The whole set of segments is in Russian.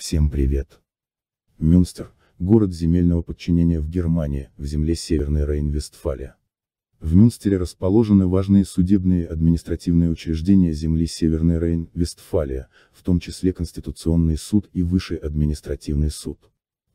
Всем привет! Мюнстер – город земельного подчинения в Германии, в земле Северной Рейн-Вестфалия. В Мюнстере расположены важные судебные и административные учреждения земли Северной Рейн-Вестфалия, в том числе Конституционный суд и Высший административный суд.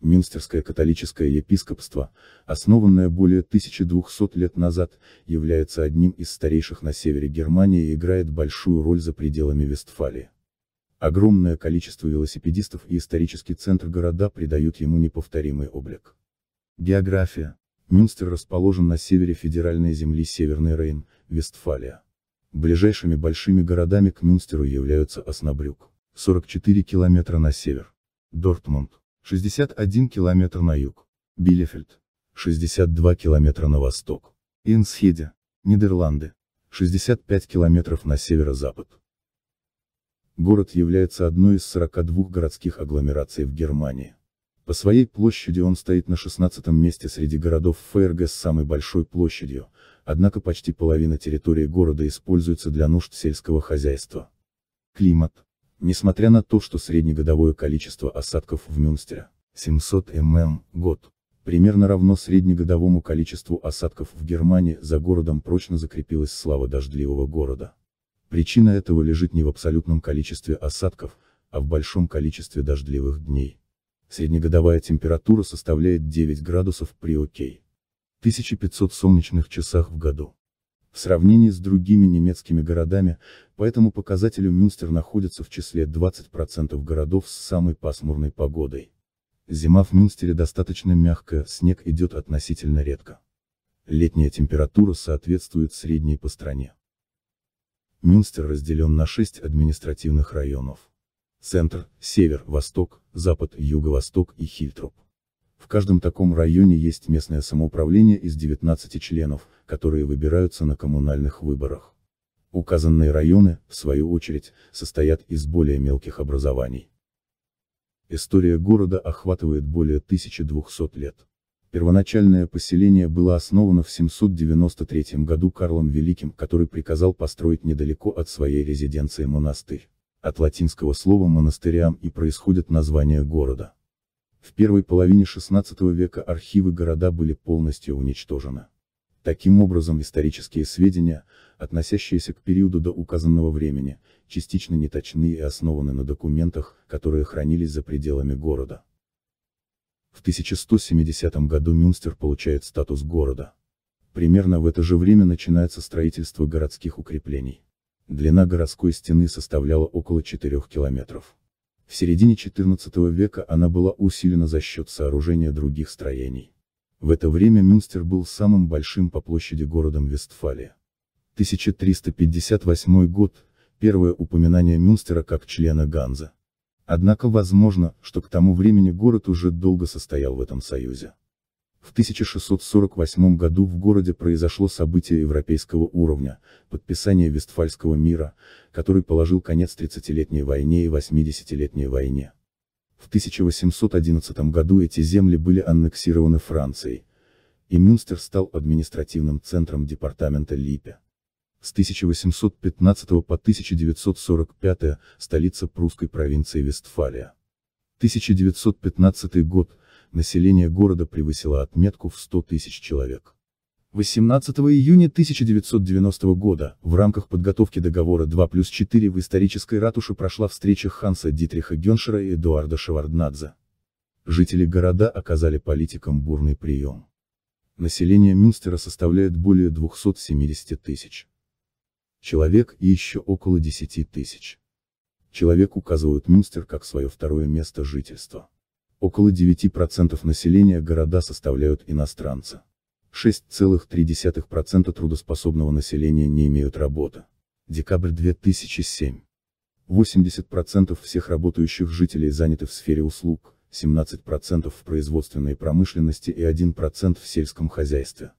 Мюнстерское католическое епископство, основанное более 1200 лет назад, является одним из старейших на севере Германии и играет большую роль за пределами Вестфалии. Огромное количество велосипедистов и исторический центр города придают ему неповторимый облик. География. Мюнстер расположен на севере федеральной земли Северный Рейн, Вестфалия. Ближайшими большими городами к Мюнстеру являются Оснабрюк, 44 километра на север, Дортмунд, 61 километр на юг, Билефельд, 62 километра на восток, Инсхеде, Нидерланды, 65 километров на северо-запад. Город является одной из 42 городских агломераций в Германии. По своей площади он стоит на 16 месте среди городов ФРГ с самой большой площадью, однако почти половина территории города используется для нужд сельского хозяйства. Климат. Несмотря на то, что среднегодовое количество осадков в Мюнстере, 700 мм, год, примерно равно среднегодовому количеству осадков в Германии, за городом прочно закрепилась слава дождливого города. Причина этого лежит не в абсолютном количестве осадков, а в большом количестве дождливых дней. Среднегодовая температура составляет 9 градусов при ОК. 1500 солнечных часах в году. В сравнении с другими немецкими городами, по этому показателю Мюнстер находится в числе 20% городов с самой пасмурной погодой. Зима в Мюнстере достаточно мягкая, снег идет относительно редко. Летняя температура соответствует средней по стране. Мюнстер разделен на шесть административных районов. Центр, север, восток, запад, юго-восток и Хильтруп. В каждом таком районе есть местное самоуправление из 19 членов, которые выбираются на коммунальных выборах. Указанные районы, в свою очередь, состоят из более мелких образований. История города охватывает более 1200 лет. Первоначальное поселение было основано в 793 году Карлом Великим, который приказал построить недалеко от своей резиденции монастырь. От латинского слова «монастырям» и происходит название города. В первой половине XVI века архивы города были полностью уничтожены. Таким образом исторические сведения, относящиеся к периоду до указанного времени, частично неточны и основаны на документах, которые хранились за пределами города. В 1170 году Мюнстер получает статус города. Примерно в это же время начинается строительство городских укреплений. Длина городской стены составляла около 4 километров. В середине XIV века она была усилена за счет сооружения других строений. В это время Мюнстер был самым большим по площади городом Вестфалия. 1358 год – первое упоминание Мюнстера как члена Ганза. Однако возможно, что к тому времени город уже долго состоял в этом союзе. В 1648 году в городе произошло событие европейского уровня, подписание Вестфальского мира, который положил конец 30-летней войне и 80-летней войне. В 1811 году эти земли были аннексированы Францией, и Мюнстер стал административным центром департамента Липе. С 1815 по 1945 столица прусской провинции Вестфалия. 1915 год, население города превысило отметку в 100 тысяч человек. 18 июня 1990 года, в рамках подготовки договора 2 плюс 4 в исторической ратуше прошла встреча Ханса Дитриха Геншера и Эдуарда Шеварднадзе. Жители города оказали политикам бурный прием. Население Мюнстера составляет более 270 тысяч человек и еще около 10 тысяч. Человек указывают Мюнстер как свое второе место жительства. Около 9% населения города составляют иностранцы. 6,3% трудоспособного населения не имеют работы. Декабрь 2007. 80% всех работающих жителей заняты в сфере услуг, 17% в производственной промышленности и 1% в сельском хозяйстве.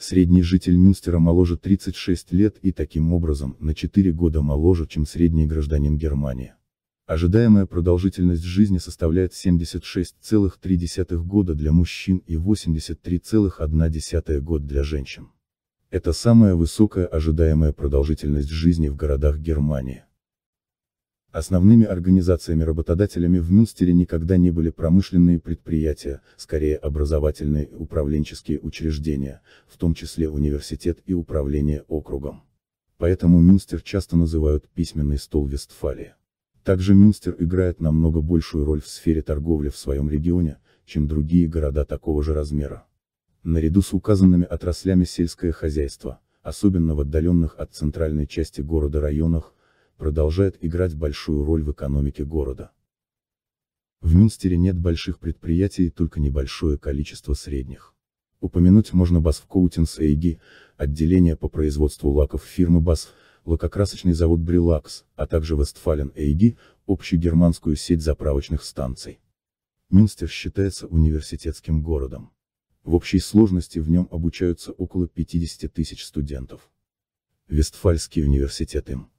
Средний житель Мюнстера моложе 36 лет и таким образом на 4 года моложе, чем средний гражданин Германии. Ожидаемая продолжительность жизни составляет 76,3 года для мужчин и 83,1 год для женщин. Это самая высокая ожидаемая продолжительность жизни в городах Германии. Основными организациями-работодателями в Мюнстере никогда не были промышленные предприятия, скорее образовательные и управленческие учреждения, в том числе университет и управление округом. Поэтому Мюнстер часто называют «письменный стол Вестфалии». Также Мюнстер играет намного большую роль в сфере торговли в своем регионе, чем другие города такого же размера. Наряду с указанными отраслями сельское хозяйство, особенно в отдаленных от центральной части города районах, продолжает играть большую роль в экономике города. В Минстере нет больших предприятий, только небольшое количество средних. Упомянуть можно Басфкоутинс Эйги, отделение по производству лаков фирмы Бас, лакокрасочный завод Брилакс, а также Вестфален Эйги, общую германскую сеть заправочных станций. Минстер считается университетским городом. В общей сложности в нем обучаются около 50 тысяч студентов. Вестфальский университет им.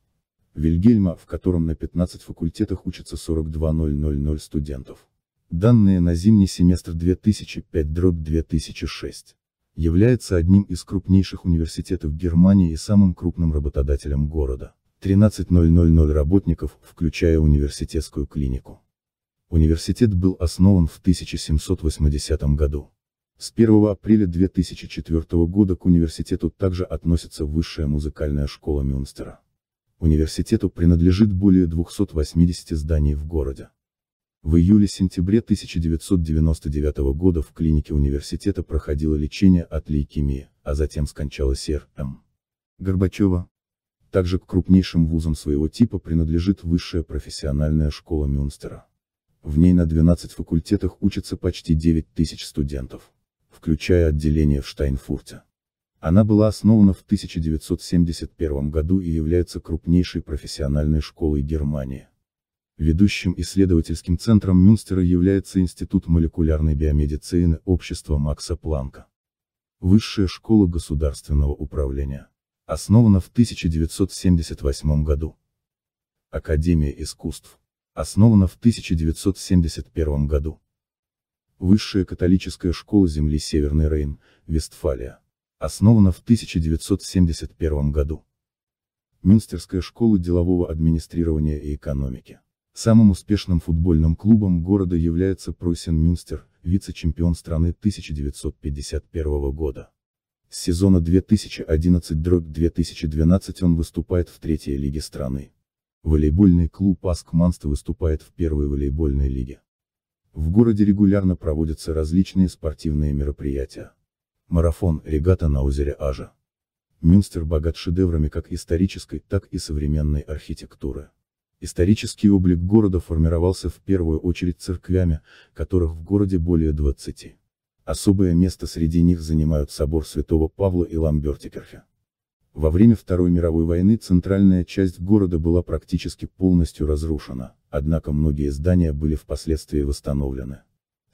Вильгельма, в котором на 15 факультетах учатся 42000 студентов. Данные на зимний семестр 2005-2006 является одним из крупнейших университетов Германии и самым крупным работодателем города. 13.000 работников, включая университетскую клинику. Университет был основан в 1780 году. С 1 апреля 2004 года к университету также относится высшая музыкальная школа Мюнстера. Университету принадлежит более 280 зданий в городе. В июле-сентябре 1999 года в клинике университета проходило лечение от лейкемии, а затем скончалась Р.М. Горбачева. Также к крупнейшим вузам своего типа принадлежит высшая профессиональная школа Мюнстера. В ней на 12 факультетах учатся почти 9 тысяч студентов, включая отделение в Штайнфурте. Она была основана в 1971 году и является крупнейшей профессиональной школой Германии. Ведущим исследовательским центром Мюнстера является Институт молекулярной биомедицины общества Макса Планка. Высшая школа государственного управления. Основана в 1978 году. Академия искусств. Основана в 1971 году. Высшая католическая школа земли Северный Рейн, Вестфалия основана в 1971 году. Мюнстерская школа делового администрирования и экономики. Самым успешным футбольным клубом города является Пройсен Мюнстер, вице-чемпион страны 1951 года. С сезона 2011-2012 он выступает в третьей лиге страны. Волейбольный клуб Аск Манста выступает в первой волейбольной лиге. В городе регулярно проводятся различные спортивные мероприятия. Марафон, регата на озере Ажа. Мюнстер богат шедеврами как исторической, так и современной архитектуры. Исторический облик города формировался в первую очередь церквями, которых в городе более 20. Особое место среди них занимают собор Святого Павла и Ламбертикерхе. Во время Второй мировой войны центральная часть города была практически полностью разрушена, однако многие здания были впоследствии восстановлены.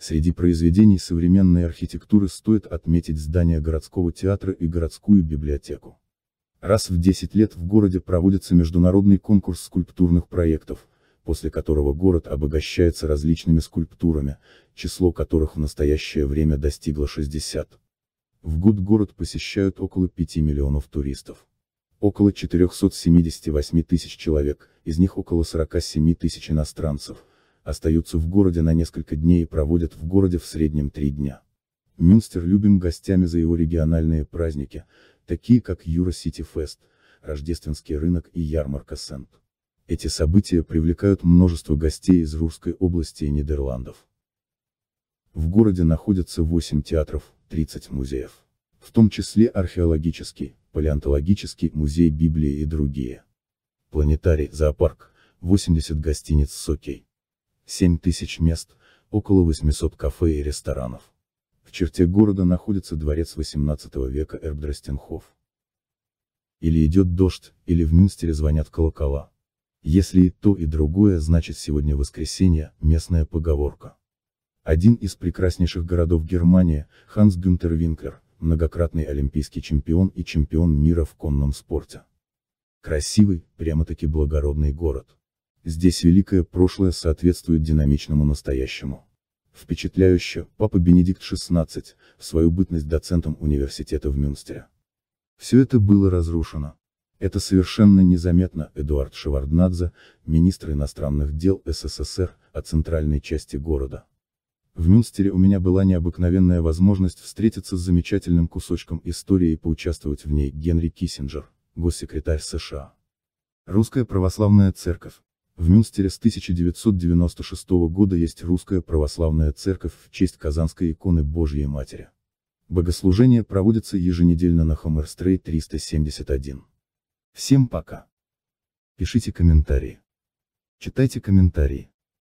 Среди произведений современной архитектуры стоит отметить здание городского театра и городскую библиотеку. Раз в 10 лет в городе проводится международный конкурс скульптурных проектов, после которого город обогащается различными скульптурами, число которых в настоящее время достигло 60. В год город посещают около 5 миллионов туристов. Около 478 тысяч человек, из них около 47 тысяч иностранцев – остаются в городе на несколько дней и проводят в городе в среднем три дня. Мюнстер любим гостями за его региональные праздники, такие как Юра Сити Фест, Рождественский рынок и ярмарка Сент. Эти события привлекают множество гостей из Рурской области и Нидерландов. В городе находятся 8 театров, 30 музеев. В том числе археологический, палеонтологический, музей Библии и другие. Планетарий, зоопарк, 80 гостиниц Сокей. 7 тысяч мест, около 800 кафе и ресторанов. В черте города находится дворец 18 века Эрбдрастенхоф. Или идет дождь, или в Минстере звонят колокола. Если и то, и другое, значит сегодня воскресенье, местная поговорка. Один из прекраснейших городов Германии, Ханс Гюнтер Винклер, многократный олимпийский чемпион и чемпион мира в конном спорте. Красивый, прямо-таки благородный город. Здесь великое прошлое соответствует динамичному настоящему. Впечатляюще, папа Бенедикт XVI, в свою бытность доцентом университета в Мюнстере. Все это было разрушено. Это совершенно незаметно Эдуард Шеварднадзе, министр иностранных дел СССР, о а центральной части города. В Мюнстере у меня была необыкновенная возможность встретиться с замечательным кусочком истории и поучаствовать в ней Генри Киссинджер, госсекретарь США. Русская православная церковь, в Мюнстере с 1996 года есть Русская Православная Церковь в честь Казанской иконы Божьей Матери. Богослужение проводится еженедельно на Хаммерстрей 371. Всем пока. Пишите комментарии. Читайте комментарии.